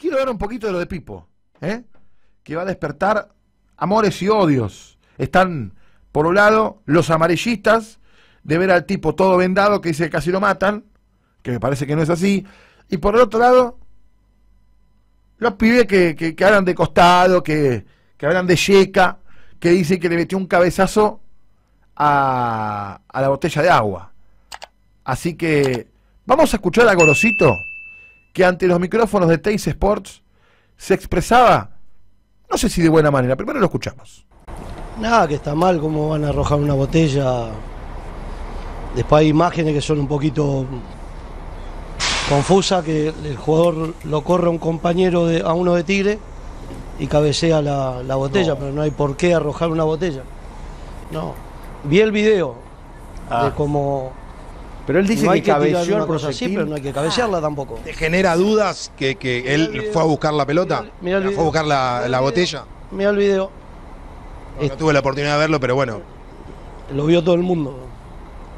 Quiero hablar un poquito de lo de Pipo, ¿eh? que va a despertar amores y odios. Están, por un lado, los amarillistas de ver al tipo todo vendado que dice que casi lo matan, que me parece que no es así. Y por el otro lado, los pibes que, que, hablan de costado, que, que hablan de yeca, que dicen que le metió un cabezazo a, a la botella de agua. Así que vamos a escuchar a Gorosito que ante los micrófonos de Teis Sports se expresaba, no sé si de buena manera, primero lo escuchamos. Nada, que está mal cómo van a arrojar una botella. Después hay imágenes que son un poquito confusa que el jugador lo corre a un compañero, de, a uno de Tigre, y cabecea la, botella, pero no hay por qué arrojar una botella. No. Vi el video ah. de cómo pero él dice hay que, Así, pero no hay que cabecearla ah. tampoco. ¿Te genera dudas que, él fue a buscar la pelota? ¿Fue a buscar la, botella? Mira el video. No, este. tuve la oportunidad de verlo, pero bueno. Lo vio todo el mundo.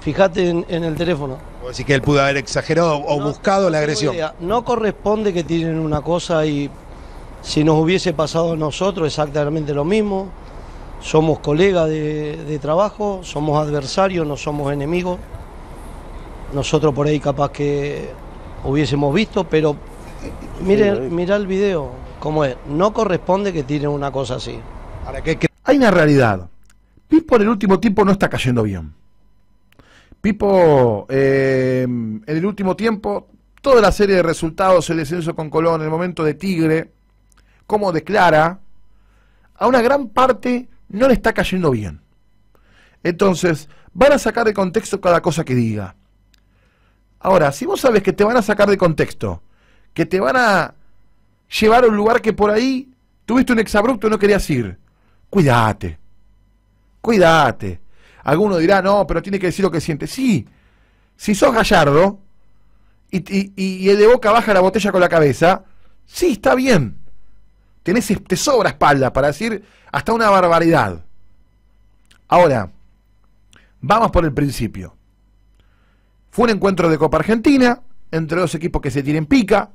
Fíjate en, el teléfono. Así que él pudo haber exagerado o buscado la agresión. No corresponde que tienen una cosa y si nos hubiese pasado a nosotros exactamente lo mismo. Somos colegas de trabajo, somos adversarios, no somos enemigos nosotros por ahí capaz que hubiésemos visto, pero mire, mira el video, cómo es. No corresponde que tiren una cosa así. Hay una realidad. Pipo en el último tiempo no está cayendo bien. Pipo eh, en el último tiempo, toda la serie de resultados, el descenso con Colón, el momento de Tigre, como declara, a una gran parte no le está cayendo bien. Entonces, van a sacar de contexto cada cosa que diga. Ahora, si vos sabes que te van a sacar de contexto, que te van a llevar a un lugar que por ahí tuviste un exabrupto y no querías ir, cuídate. Cuídate. Alguno dirá, no, pero tiene que decir lo que siente. Sí, si sos gallardo y, el de boca baja la botella con la cabeza, sí, está bien. Tenés, te sobra espalda para decir hasta una barbaridad. Ahora, vamos por el principio. Fue un encuentro de Copa Argentina, entre dos equipos que se tienen pica.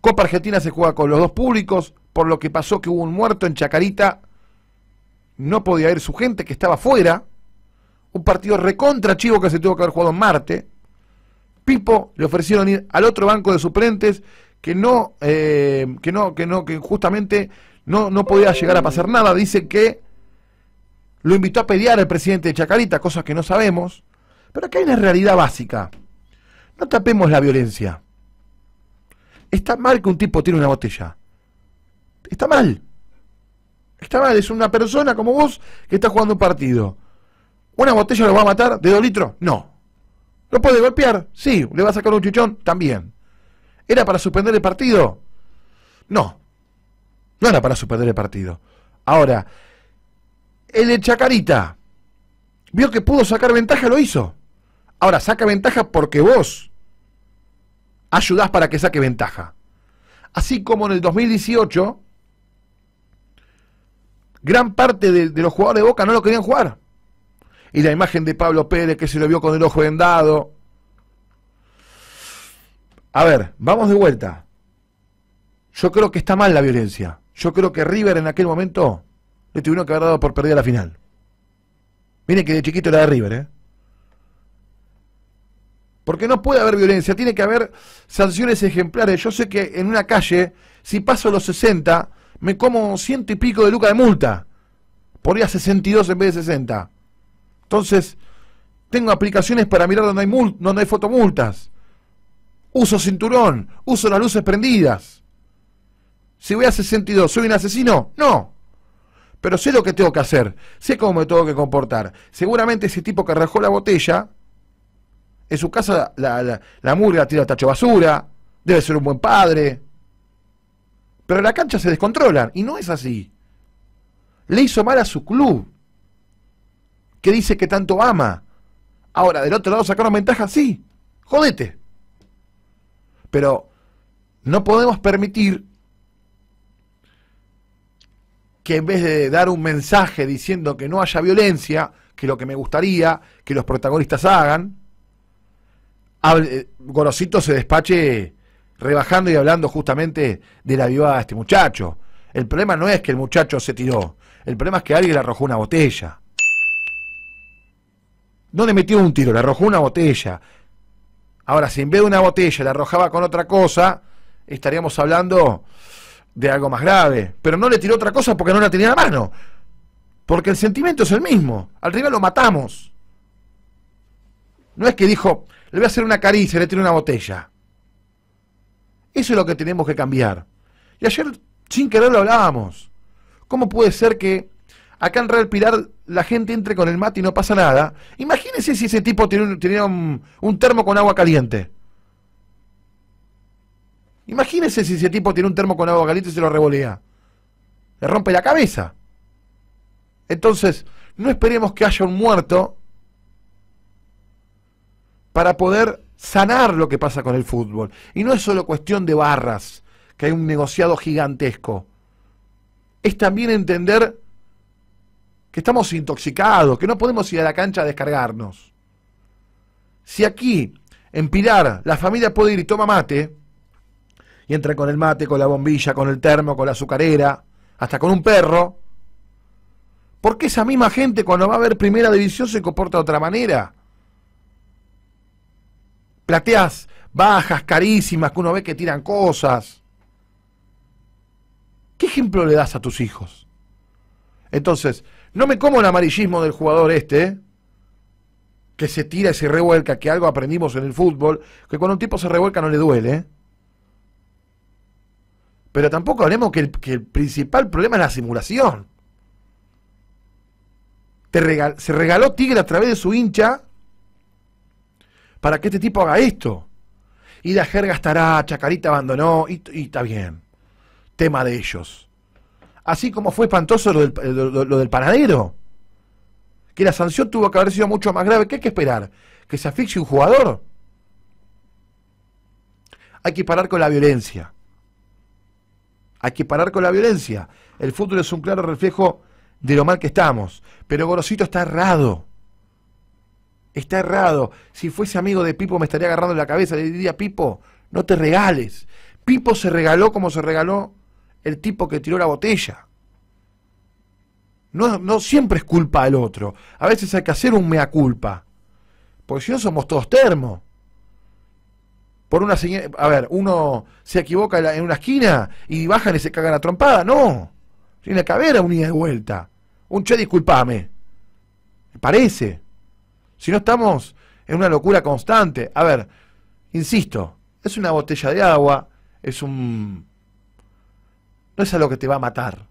Copa Argentina se juega con los dos públicos, por lo que pasó que hubo un muerto en Chacarita, no podía ir su gente que estaba fuera. Un partido recontra chivo que se tuvo que haber jugado en Marte. Pipo le ofrecieron ir al otro banco de suplentes que no, eh, que no, que no, que justamente no, no podía llegar a pasar nada. Dice que lo invitó a pelear el presidente de Chacarita, cosas que no sabemos. Pero acá hay una realidad básica. No tapemos la violencia. Está mal que un tipo tiene una botella. Está mal. Está mal, es una persona como vos que está jugando un partido. ¿Una botella lo va a matar de dos litros? No. ¿Lo puede golpear? Sí. ¿Le va a sacar un chichón? También. ¿Era para suspender el partido? No. No era para suspender el partido. Ahora, el de Chacarita vio que pudo sacar ventaja, lo hizo. Ahora, saca ventaja porque vos ayudás para que saque ventaja. Así como en el 2018, gran parte de, los jugadores de Boca no lo querían jugar. Y la imagen de Pablo Pérez que se lo vio con el ojo vendado. A ver, vamos de vuelta. Yo creo que está mal la violencia. Yo creo que River en aquel momento le tuvieron que haber dado por perdida la final. Miren que de chiquito era de River, ¿eh? Porque no puede haber violencia, tiene que haber sanciones ejemplares. Yo sé que en una calle, si paso los 60, me como ciento y pico de lucas de multa. Por ir a 62 en vez de 60. Entonces, tengo aplicaciones para mirar donde hay, donde hay fotomultas. Uso cinturón, uso las luces prendidas. Si voy a 62, ¿soy un asesino? No. Pero sé lo que tengo que hacer, sé cómo me tengo que comportar. Seguramente ese tipo que rajó la botella en su casa la, la, la murga tira tacho basura, debe ser un buen padre. Pero en la cancha se descontrolan y no es así. Le hizo mal a su club, que dice que tanto ama. Ahora, del otro lado sacaron ventaja, sí, jodete. Pero no podemos permitir que en vez de dar un mensaje diciendo que no haya violencia, que lo que me gustaría que los protagonistas hagan, eh, Gorosito se despache rebajando y hablando justamente de la viuda a este muchacho. El problema no es que el muchacho se tiró, el problema es que alguien le arrojó una botella. No le metió un tiro, le arrojó una botella. Ahora, si en vez de una botella le arrojaba con otra cosa, estaríamos hablando de algo más grave. Pero no le tiró otra cosa porque no la tenía a la mano. Porque el sentimiento es el mismo. Al rival lo matamos. No es que dijo, le voy a hacer una caricia, le tiro una botella. Eso es lo que tenemos que cambiar. Y ayer, sin querer, lo hablábamos. ¿Cómo puede ser que acá en Real Pilar la gente entre con el mate y no pasa nada? Imagínese si ese tipo tiene un, termo con agua caliente. Imagínese si ese tipo tiene un termo con agua caliente y se lo revolea. Le rompe la cabeza. Entonces, no esperemos que haya un muerto para poder sanar lo que pasa con el fútbol. Y no es solo cuestión de barras, que hay un negociado gigantesco. Es también entender que estamos intoxicados, que no podemos ir a la cancha a descargarnos. Si aquí, en Pilar, la familia puede ir y toma mate, y entra con el mate, con la bombilla, con el termo, con la azucarera, hasta con un perro, ¿por qué esa misma gente cuando va a ver primera división se comporta de otra manera? plateas bajas, carísimas, que uno ve que tiran cosas. ¿Qué ejemplo le das a tus hijos? Entonces, no me como el amarillismo del jugador este, ¿eh? que se tira y se revuelca, que algo aprendimos en el fútbol, que cuando un tipo se revuelca no le duele. ¿eh? Pero tampoco hablemos que el, principal problema es la simulación. se regaló Tigre a través de su hincha para que este tipo haga esto. Y la jerga estará, Chacarita abandonó, y, está bien. Tema de ellos. Así como fue espantoso lo del, eh, lo, panadero. Que la sanción tuvo que haber sido mucho más grave. ¿Qué hay que esperar? ¿Que se asfixie un jugador? Hay que parar con la violencia. Hay que parar con la violencia. El fútbol es un claro reflejo de lo mal que estamos. Pero Gorosito está errado. Está errado. Si fuese amigo de Pipo me estaría agarrando la cabeza. Le diría, Pipo, no te regales. Pipo se regaló como se regaló el tipo que tiró la botella. No, no siempre es culpa del otro. A veces hay que hacer un mea culpa. Porque si no somos todos termos por una señora, a ver, uno se equivoca en una esquina y bajan y se cagan la trompada, no. Tiene que haber una ida de vuelta. Un che, disculpame. Me parece. Si no estamos en una locura constante. A ver, insisto, es una botella de agua, es un... No es algo que te va a matar.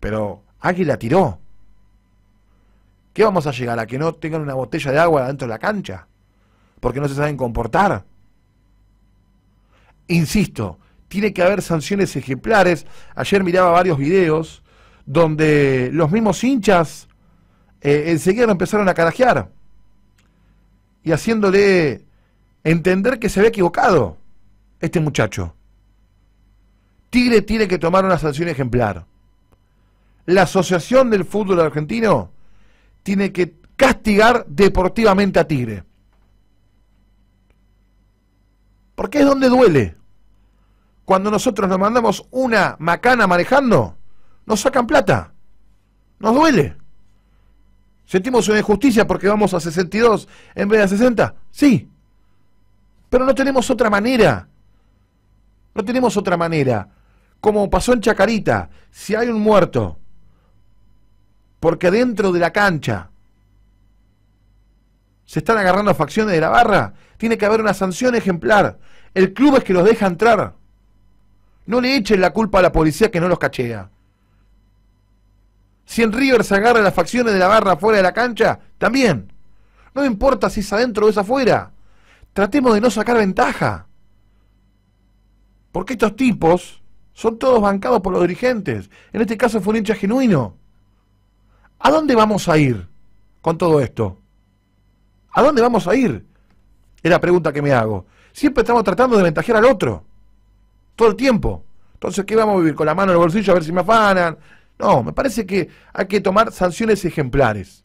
Pero la tiró. ¿Qué vamos a llegar? ¿A que no tengan una botella de agua dentro de la cancha? ¿Porque no se saben comportar? Insisto, tiene que haber sanciones ejemplares. Ayer miraba varios videos donde los mismos hinchas eh, enseguida empezaron a carajear y haciéndole entender que se había equivocado este muchacho. Tigre tiene que tomar una sanción ejemplar. La Asociación del Fútbol Argentino tiene que castigar deportivamente a Tigre. Porque es donde duele. Cuando nosotros nos mandamos una macana manejando, nos sacan plata. Nos duele. ¿Sentimos una injusticia porque vamos a 62 en vez de a 60? Sí. Pero no tenemos otra manera. No tenemos otra manera. Como pasó en Chacarita, si hay un muerto, porque dentro de la cancha se están agarrando facciones de la barra, tiene que haber una sanción ejemplar. El club es que los deja entrar. No le echen la culpa a la policía que no los cachea. Si en River se agarra las facciones de la barra fuera de la cancha, también. No importa si es adentro o es afuera. Tratemos de no sacar ventaja. Porque estos tipos son todos bancados por los dirigentes. En este caso fue un hincha genuino. ¿A dónde vamos a ir con todo esto? ¿A dónde vamos a ir? Es la pregunta que me hago. Siempre estamos tratando de ventajear al otro. Todo el tiempo. Entonces, ¿qué vamos a vivir? ¿Con la mano en el bolsillo a ver si me afanan? No, me parece que hay que tomar sanciones ejemplares.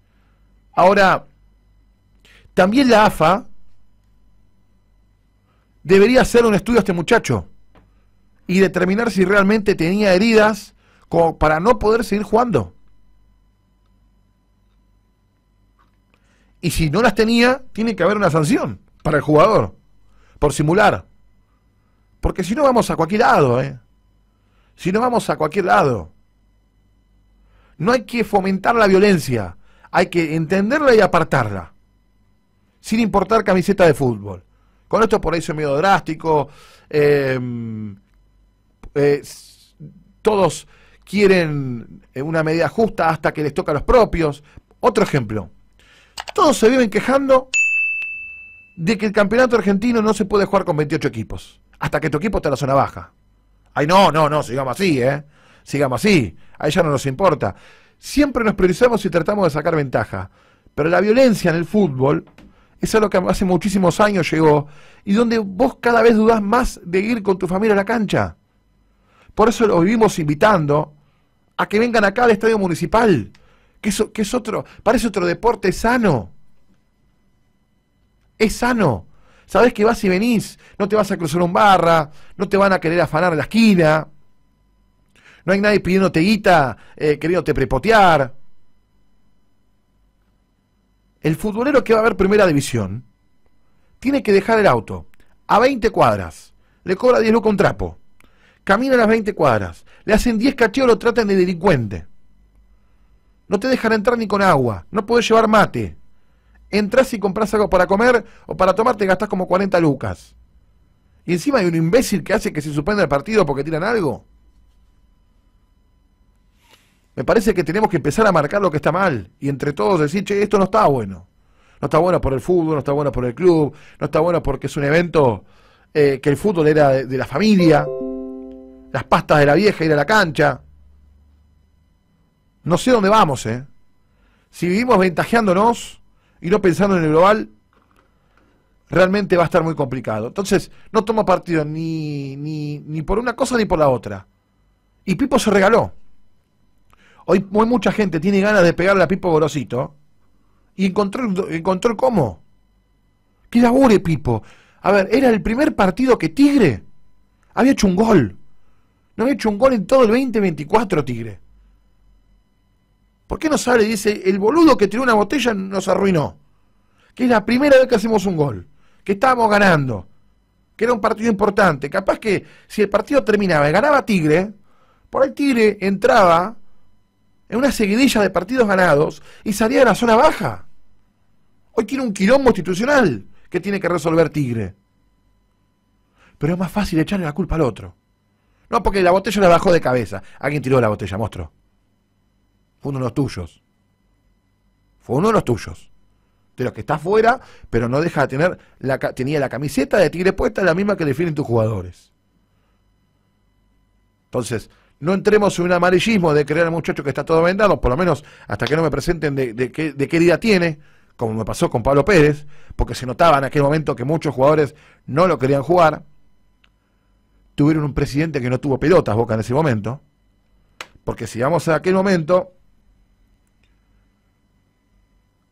Ahora, también la AFA debería hacer un estudio a este muchacho y determinar si realmente tenía heridas para no poder seguir jugando. Y si no las tenía, tiene que haber una sanción para el jugador, por simular. Porque si no vamos a cualquier lado, ¿eh? Si no vamos a cualquier lado. No hay que fomentar la violencia, hay que entenderla y apartarla, sin importar camiseta de fútbol. Con esto por ahí soy medio drástico, em, eh, todos quieren eh, una medida justa hasta que les toca a los propios. Otro ejemplo, todos se viven quejando de que el campeonato argentino no se puede jugar con 28 equipos, hasta que tu equipo está en la zona baja. Ay, no, no, no, sigamos así, ¿eh? sigamos así, a ella no nos importa. Siempre nos priorizamos y tratamos de sacar ventaja. Pero la violencia en el fútbol es lo que hace muchísimos años llegó y donde vos cada vez dudás más de ir con tu familia a la cancha. Por eso lo vivimos invitando a que vengan acá al estadio municipal, que es, que es otro, parece otro deporte sano. Es sano. Sabés que vas y venís, no te vas a cruzar un barra, no te van a querer afanar la esquina. No hay nadie pidiéndote guita, eh, queriéndote prepotear. El futbolero que va a ver primera división tiene que dejar el auto a 20 cuadras. Le cobra 10 lucas un trapo. Camina las 20 cuadras. Le hacen 10 cacheos, lo tratan de delincuente. No te dejan entrar ni con agua. No puedes llevar mate. entras y compras algo para comer o para tomarte, te gastás como 40 lucas. Y encima hay un imbécil que hace que se suspenda el partido porque tiran algo. Me parece que tenemos que empezar a marcar lo que está mal y entre todos decir, che, esto no está bueno. No está bueno por el fútbol, no está bueno por el club, no está bueno porque es un evento eh, que el fútbol era de, la familia, las pastas de la vieja, ir a la cancha. No sé dónde vamos, ¿eh? Si vivimos ventajeándonos y no pensando en el global, realmente va a estar muy complicado. Entonces, no tomo partido ni, ni, ni por una cosa ni por la otra. Y Pipo se regaló. Hoy, mucha gente tiene ganas de pegarle a Pipo Gorosito y encontró, encontró cómo. Que labure Pipo. A ver, era el primer partido que Tigre había hecho un gol. No había hecho un gol en todo el 2024, Tigre. ¿Por qué no sale? Dice, el boludo que tiró una botella nos arruinó. Que es la primera vez que hacemos un gol. Que estábamos ganando. Que era un partido importante. Capaz que si el partido terminaba y ganaba Tigre, por ahí Tigre entraba en una seguidilla de partidos ganados y salía de la zona baja. Hoy tiene un quilombo institucional que tiene que resolver Tigre. Pero es más fácil echarle la culpa al otro. No, porque la botella la bajó de cabeza. Alguien tiró la botella, monstruo. Fue uno de los tuyos. Fue uno de los tuyos. De los que está afuera, pero no deja de tener. La, tenía la camiseta de Tigre puesta, la misma que definen tus jugadores. Entonces, no entremos en un amarillismo de creer al muchacho que está todo vendado, por lo menos hasta que no me presenten de, qué, de tiene, como me pasó con Pablo Pérez, porque se notaba en aquel momento que muchos jugadores no lo querían jugar. Tuvieron un presidente que no tuvo pelotas, Boca, en ese momento. Porque si vamos a aquel momento,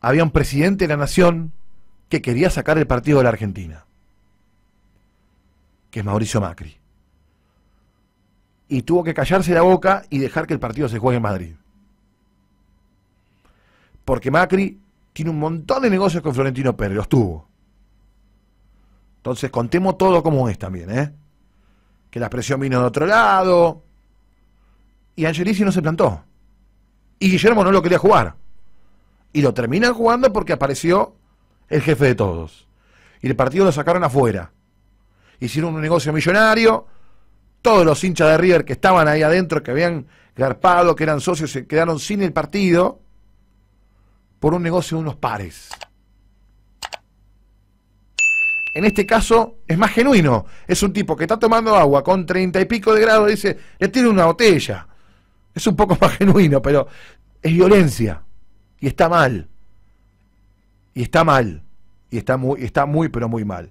había un presidente de la nación que quería sacar el partido de la Argentina, que es Mauricio Macri y tuvo que callarse la boca y dejar que el partido se juegue en Madrid. Porque Macri tiene un montón de negocios con Florentino Pérez, los tuvo. Entonces contemos todo como es también, ¿eh? Que la presión vino de otro lado. Y Angelici no se plantó. Y Guillermo no lo quería jugar. Y lo terminan jugando porque apareció el jefe de todos. Y el partido lo sacaron afuera. Hicieron un negocio millonario todos los hinchas de River que estaban ahí adentro, que habían garpado, que eran socios, se quedaron sin el partido por un negocio de unos pares. En este caso es más genuino. Es un tipo que está tomando agua con treinta y pico de grados, dice, le tiene una botella. Es un poco más genuino, pero es violencia. Y está mal. Y está mal. Y está muy, está muy pero muy mal.